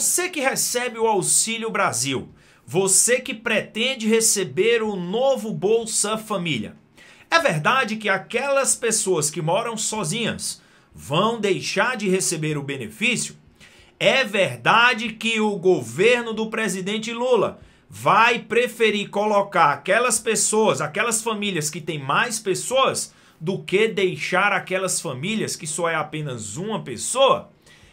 Você que recebe o Auxílio Brasil, você que pretende receber o novo Bolsa Família, é verdade que aquelas pessoas que moram sozinhas vão deixar de receber o benefício? É verdade que o governo do presidente Lula vai preferir colocar aquelas pessoas, aquelas famílias que têm mais pessoas, do que deixar aquelas famílias que só é apenas uma pessoa?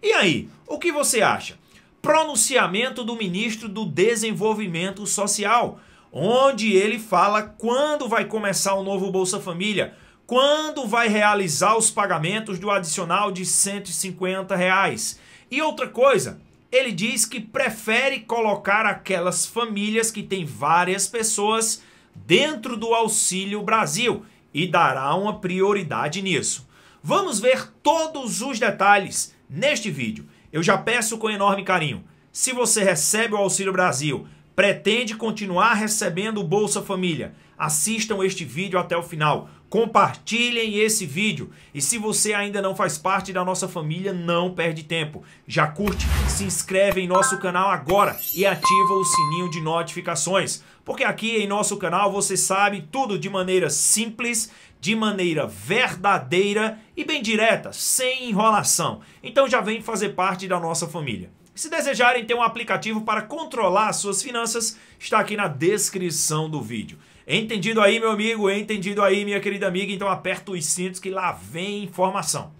E aí, o que você acha? pronunciamento do ministro do Desenvolvimento Social, onde ele fala quando vai começar o novo Bolsa Família, quando vai realizar os pagamentos do adicional de 150 reais. E outra coisa, ele diz que prefere colocar aquelas famílias que têm várias pessoas dentro do Auxílio Brasil e dará uma prioridade nisso. Vamos ver todos os detalhes neste vídeo. Eu já peço com enorme carinho. Se você recebe o Auxílio Brasil Pretende continuar recebendo o Bolsa Família? Assistam este vídeo até o final. Compartilhem esse vídeo. E se você ainda não faz parte da nossa família, não perde tempo. Já curte, se inscreve em nosso canal agora e ativa o sininho de notificações. Porque aqui em nosso canal você sabe tudo de maneira simples, de maneira verdadeira e bem direta, sem enrolação. Então já vem fazer parte da nossa família. Se desejarem ter um aplicativo para controlar as suas finanças, está aqui na descrição do vídeo. Entendido aí, meu amigo? Entendido aí, minha querida amiga? Então aperta os cintos que lá vem informação.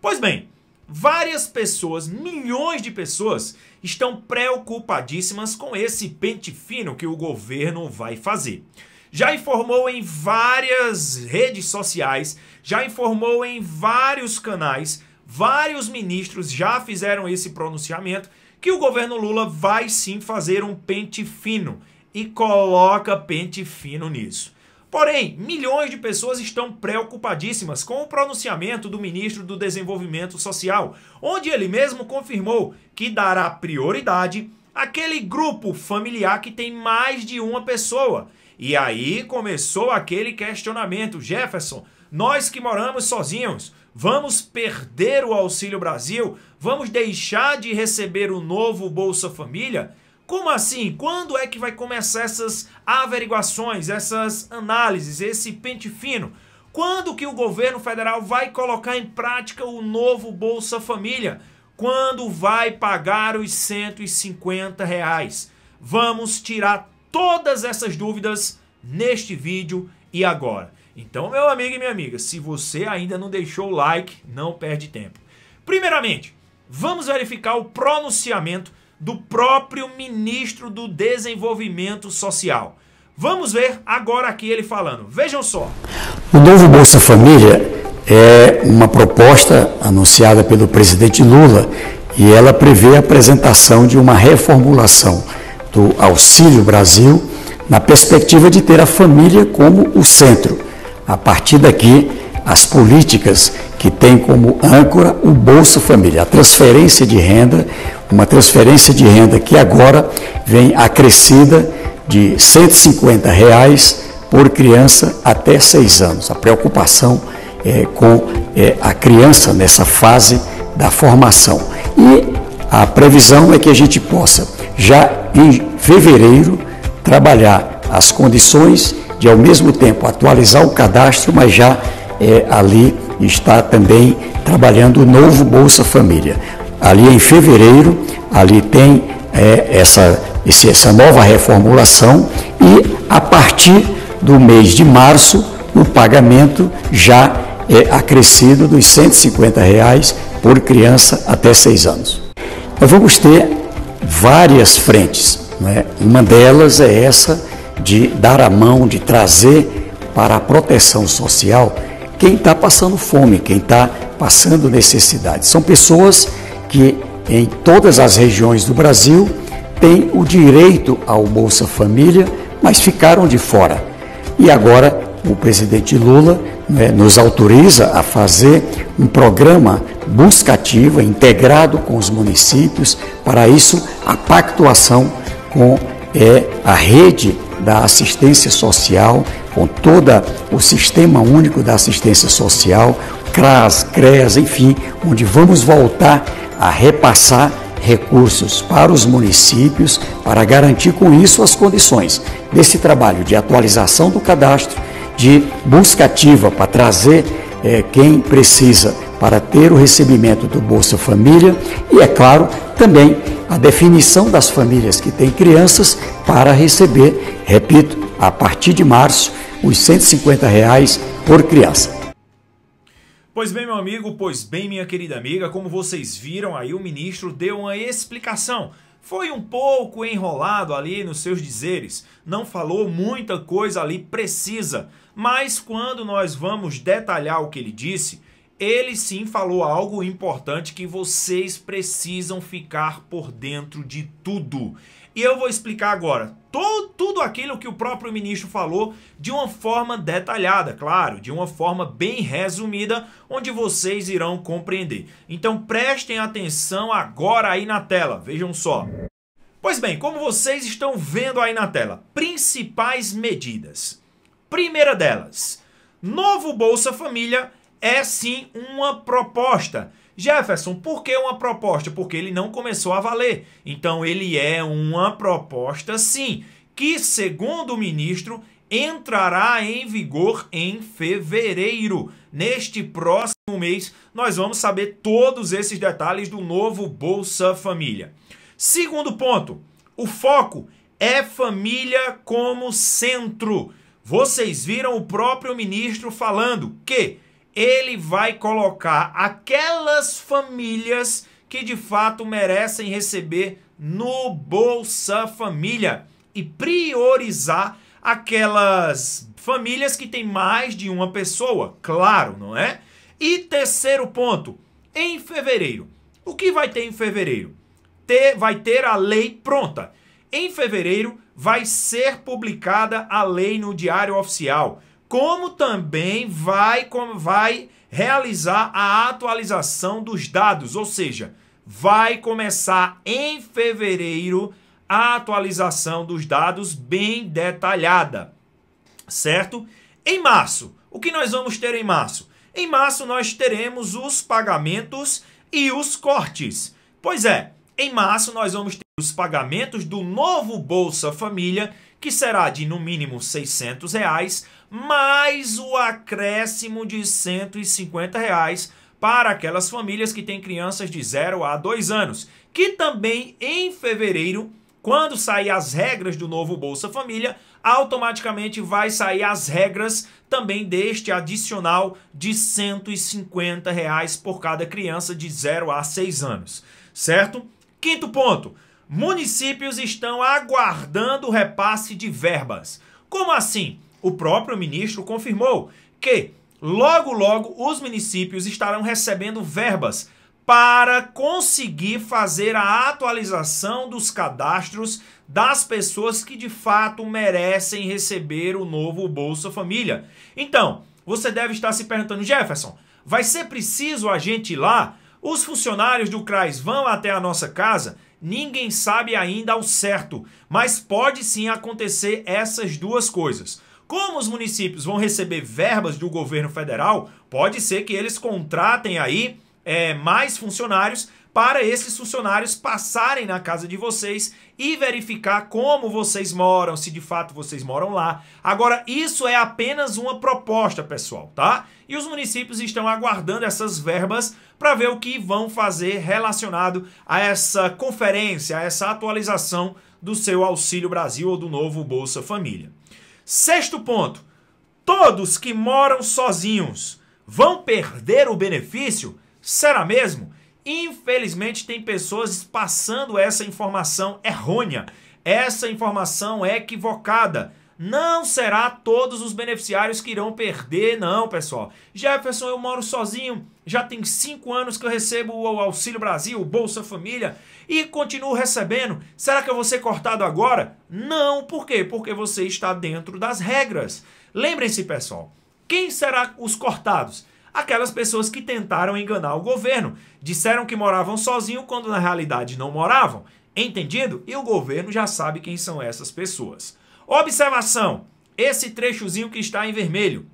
Pois bem, várias pessoas, milhões de pessoas, estão preocupadíssimas com esse pente fino que o governo vai fazer. Já informou em várias redes sociais, já informou em vários canais, vários ministros já fizeram esse pronunciamento que o governo Lula vai sim fazer um pente fino e coloca pente fino nisso. Porém, milhões de pessoas estão preocupadíssimas com o pronunciamento do ministro do Desenvolvimento Social, onde ele mesmo confirmou que dará prioridade àquele grupo familiar que tem mais de uma pessoa. E aí começou aquele questionamento: Jefferson, nós que moramos sozinhos, Vamos perder o Auxílio Brasil? Vamos deixar de receber o novo Bolsa Família? Como assim? Quando é que vai começar essas averiguações, essas análises, esse pente fino? Quando que o governo federal vai colocar em prática o novo Bolsa Família? Quando vai pagar os 150 reais? Vamos tirar todas essas dúvidas neste vídeo e agora? Então, meu amigo e minha amiga, se você ainda não deixou o like, não perde tempo. Primeiramente, vamos verificar o pronunciamento do próprio ministro do Desenvolvimento Social. Vamos ver agora aqui ele falando. Vejam só. O novo Bolsa Família é uma proposta anunciada pelo presidente Lula e ela prevê a apresentação de uma reformulação do Auxílio Brasil na perspectiva de ter a família como o centro. A partir daqui, as políticas que têm como âncora o Bolsa Família, a transferência de renda, uma transferência de renda que agora vem acrescida de R$ 150 reais por criança até seis anos. A preocupação é, com é, a criança nessa fase da formação. E a previsão é que a gente possa, já em fevereiro, trabalhar as condições de, ao mesmo tempo, atualizar o cadastro, mas já é, ali está também trabalhando o novo Bolsa Família. Ali em fevereiro, ali tem é, essa, essa nova reformulação e, a partir do mês de março, o pagamento já é acrescido dos R$ 150 reais por criança até 6 anos. Nós então, vamos ter várias frentes. Né? Uma delas é essa de dar a mão, de trazer para a proteção social quem está passando fome, quem está passando necessidade. São pessoas que em todas as regiões do Brasil têm o direito ao Bolsa Família, mas ficaram de fora. E agora o presidente Lula né, nos autoriza a fazer um programa buscativo, integrado com os municípios, para isso a pactuação com é, a rede da assistência social, com todo o sistema único da assistência social, CRAS, CRES, enfim, onde vamos voltar a repassar recursos para os municípios para garantir com isso as condições desse trabalho de atualização do cadastro, de busca ativa para trazer é, quem precisa para ter o recebimento do Bolsa Família e, é claro, também a definição das famílias que têm crianças para receber, repito, a partir de março, os 150 reais por criança. Pois bem, meu amigo, pois bem, minha querida amiga, como vocês viram aí, o ministro deu uma explicação. Foi um pouco enrolado ali nos seus dizeres, não falou muita coisa ali precisa, mas quando nós vamos detalhar o que ele disse, ele sim falou algo importante que vocês precisam ficar por dentro de tudo. E eu vou explicar agora todo, tudo aquilo que o próprio ministro falou de uma forma detalhada, claro, de uma forma bem resumida, onde vocês irão compreender. Então prestem atenção agora aí na tela, vejam só. Pois bem, como vocês estão vendo aí na tela, principais medidas. Primeira delas, novo Bolsa Família é sim uma proposta. Jefferson, por que uma proposta? Porque ele não começou a valer. Então ele é uma proposta sim, que segundo o ministro entrará em vigor em fevereiro. Neste próximo mês, nós vamos saber todos esses detalhes do novo Bolsa Família. Segundo ponto, o foco é família como centro. Vocês viram o próprio ministro falando que ele vai colocar aquelas famílias que de fato merecem receber no Bolsa Família e priorizar aquelas famílias que têm mais de uma pessoa, claro, não é? E terceiro ponto, em fevereiro. O que vai ter em fevereiro? Ter, vai ter a lei pronta. Em fevereiro vai ser publicada a lei no Diário Oficial como também vai, como vai realizar a atualização dos dados, ou seja, vai começar em fevereiro a atualização dos dados bem detalhada, certo? Em março, o que nós vamos ter em março? Em março nós teremos os pagamentos e os cortes. Pois é, em março nós vamos ter os pagamentos do novo Bolsa Família, que será de no mínimo 600 reais, mais o acréscimo de 150 reais para aquelas famílias que têm crianças de 0 a 2 anos, que também em fevereiro, quando sair as regras do novo Bolsa Família, automaticamente vai sair as regras também deste adicional de 150 reais por cada criança de 0 a 6 anos, certo? Quinto ponto, municípios estão aguardando o repasse de verbas. Como assim? O próprio ministro confirmou que logo logo os municípios estarão recebendo verbas para conseguir fazer a atualização dos cadastros das pessoas que de fato merecem receber o novo Bolsa Família. Então, você deve estar se perguntando, Jefferson, vai ser preciso a gente ir lá? Os funcionários do CRAS vão até a nossa casa? Ninguém sabe ainda ao certo, mas pode sim acontecer essas duas coisas. Como os municípios vão receber verbas do governo federal, pode ser que eles contratem aí é, mais funcionários para esses funcionários passarem na casa de vocês e verificar como vocês moram, se de fato vocês moram lá. Agora, isso é apenas uma proposta, pessoal, tá? E os municípios estão aguardando essas verbas para ver o que vão fazer relacionado a essa conferência, a essa atualização do seu Auxílio Brasil ou do novo Bolsa Família. Sexto ponto: todos que moram sozinhos vão perder o benefício? Será mesmo? Infelizmente, tem pessoas passando essa informação errônea, essa informação é equivocada. Não será todos os beneficiários que irão perder, não, pessoal. Jefferson, eu moro sozinho, já tem cinco anos que eu recebo o Auxílio Brasil, o Bolsa Família, e continuo recebendo. Será que eu vou ser cortado agora? Não, por quê? Porque você está dentro das regras. Lembrem-se, pessoal, quem será os cortados? aquelas pessoas que tentaram enganar o governo. Disseram que moravam sozinho quando na realidade não moravam. Entendido? E o governo já sabe quem são essas pessoas. Observação: esse trechozinho que está em vermelho.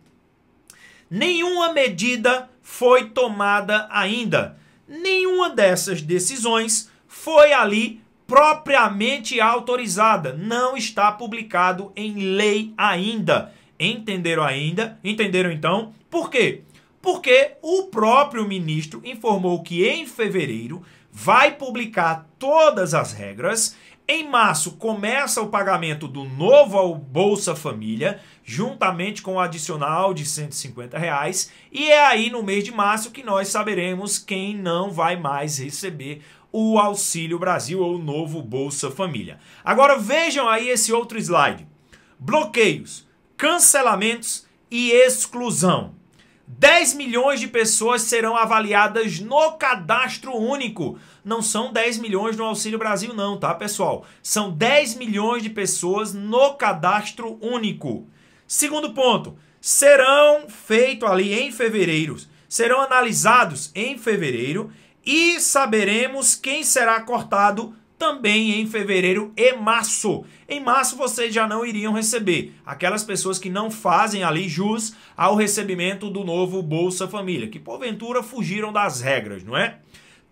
Nenhuma medida foi tomada ainda. Nenhuma dessas decisões foi ali propriamente autorizada. Não está publicado em lei ainda. Entenderam ainda? Entenderam então? Por quê? Porque o próprio ministro informou que em fevereiro vai publicar todas as regras em março começa o pagamento do novo Bolsa Família, juntamente com o adicional de 150 reais, e é aí no mês de março que nós saberemos quem não vai mais receber o Auxílio Brasil ou o novo Bolsa Família. Agora vejam aí esse outro slide: bloqueios, cancelamentos e exclusão. 10 milhões de pessoas serão avaliadas no cadastro único. Não são 10 milhões no Auxílio Brasil, não, tá, pessoal? São 10 milhões de pessoas no cadastro único. Segundo ponto, serão feitos ali em fevereiro, serão analisados em fevereiro e saberemos quem será cortado também em fevereiro e março. Em março vocês já não iriam receber aquelas pessoas que não fazem ali jus ao recebimento do novo Bolsa Família, que porventura fugiram das regras, não é?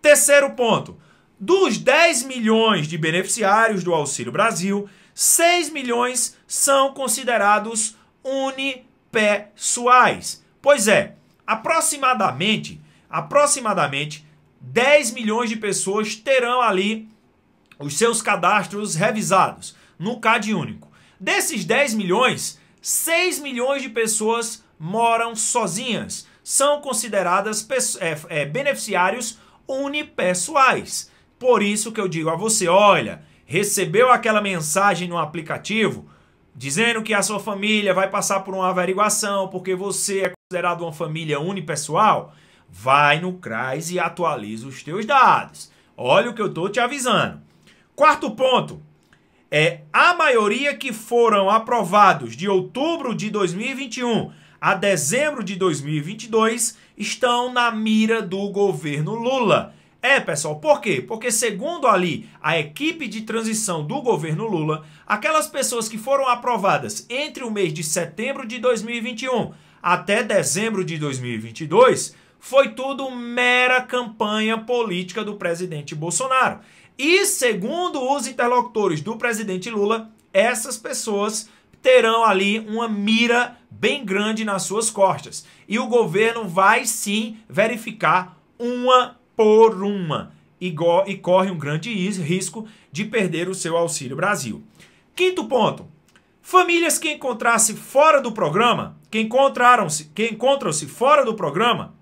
Terceiro ponto. Dos 10 milhões de beneficiários do Auxílio Brasil, 6 milhões são considerados unipessoais. Pois é, aproximadamente, aproximadamente 10 milhões de pessoas terão ali os seus cadastros revisados no CAD único. Desses 10 milhões, 6 milhões de pessoas moram sozinhas. São consideradas é, é, beneficiários unipessoais. Por isso que eu digo a você, olha, recebeu aquela mensagem no aplicativo dizendo que a sua família vai passar por uma averiguação porque você é considerado uma família unipessoal, vai no CRAS e atualiza os teus dados. Olha o que eu estou te avisando. Quarto ponto. É, a maioria que foram aprovados de outubro de 2021 a dezembro de 2022 estão na mira do governo Lula. É, pessoal, por quê? Porque, segundo ali a equipe de transição do governo Lula, aquelas pessoas que foram aprovadas entre o mês de setembro de 2021 até dezembro de 2022 foi tudo mera campanha política do presidente Bolsonaro. E segundo os interlocutores do presidente Lula, essas pessoas terão ali uma mira bem grande nas suas costas. E o governo vai sim verificar uma por uma e, corre um grande risco de perder o seu Auxílio Brasil. Quinto ponto: famílias que encontrasse fora do programa, que encontraram-se, que encontram-se fora do programa,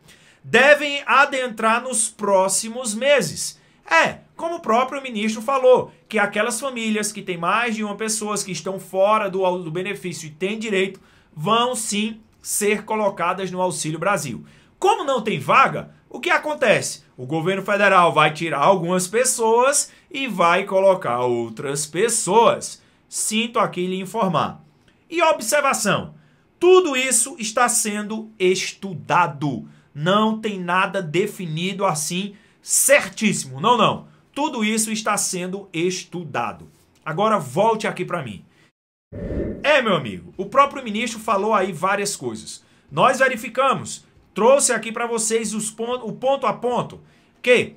devem adentrar nos próximos meses. É, como o próprio ministro falou, que aquelas famílias que têm mais de uma pessoa que estão fora do, do benefício e têm direito, vão sim ser colocadas no Auxílio Brasil. Como não tem vaga, o que acontece? O governo federal vai tirar algumas pessoas e vai colocar outras pessoas. Sinto aqui lhe informar. E observação: tudo isso está sendo estudado. Não tem nada definido assim certíssimo. Não, não. Tudo isso está sendo estudado. Agora volte aqui para mim. É, meu amigo, o próprio ministro falou aí várias coisas. Nós verificamos, trouxe aqui para vocês os ponto, o ponto a ponto, que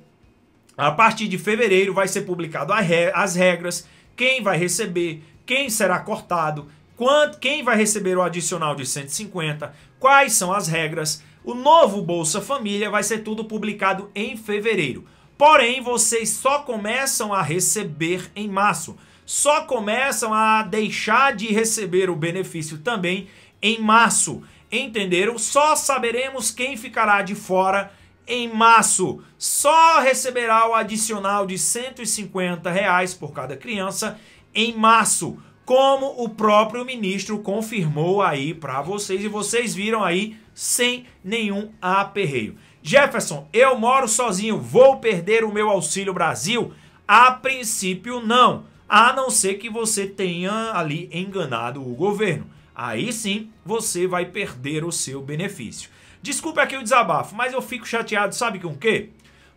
a partir de fevereiro vai ser publicado as regras, quem vai receber, quem será cortado, quanto, quem vai receber o adicional de 150, quais são as regras. O novo Bolsa Família vai ser tudo publicado em fevereiro. Porém, vocês só começam a receber em março. Só começam a deixar de receber o benefício também em março. Entenderam? Só saberemos quem ficará de fora em março. Só receberá o adicional de R$ 150 reais por cada criança em março como o próprio ministro confirmou aí para vocês e vocês viram aí sem nenhum aperreio. Jefferson, eu moro sozinho, vou perder o meu auxílio Brasil? A princípio não, a não ser que você tenha ali enganado o governo. Aí sim, você vai perder o seu benefício. Desculpe aqui o desabafo, mas eu fico chateado, sabe com o quê?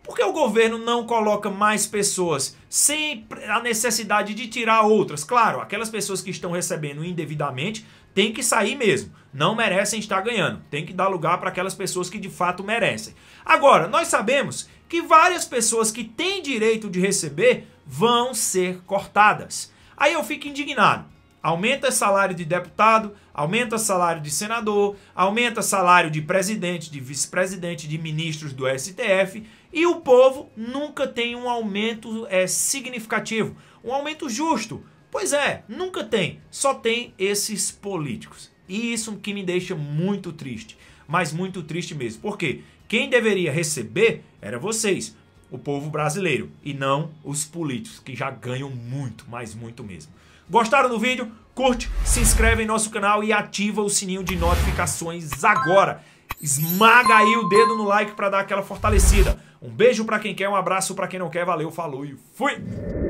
Por que o governo não coloca mais pessoas sem a necessidade de tirar outras? Claro, aquelas pessoas que estão recebendo indevidamente têm que sair mesmo. Não merecem estar ganhando. Tem que dar lugar para aquelas pessoas que de fato merecem. Agora, nós sabemos que várias pessoas que têm direito de receber vão ser cortadas. Aí eu fico indignado. Aumenta salário de deputado, aumenta salário de senador, aumenta salário de presidente, de vice-presidente, de ministros do STF e o povo nunca tem um aumento é, significativo, um aumento justo. Pois é, nunca tem, só tem esses políticos. E isso que me deixa muito triste, mas muito triste mesmo. Porque quem deveria receber era vocês, o povo brasileiro, e não os políticos, que já ganham muito, mas muito mesmo. Gostaram do vídeo? Curte, se inscreve em nosso canal e ativa o sininho de notificações agora. Esmaga aí o dedo no like para dar aquela fortalecida. Um beijo para quem quer, um abraço para quem não quer. Valeu, falou e fui!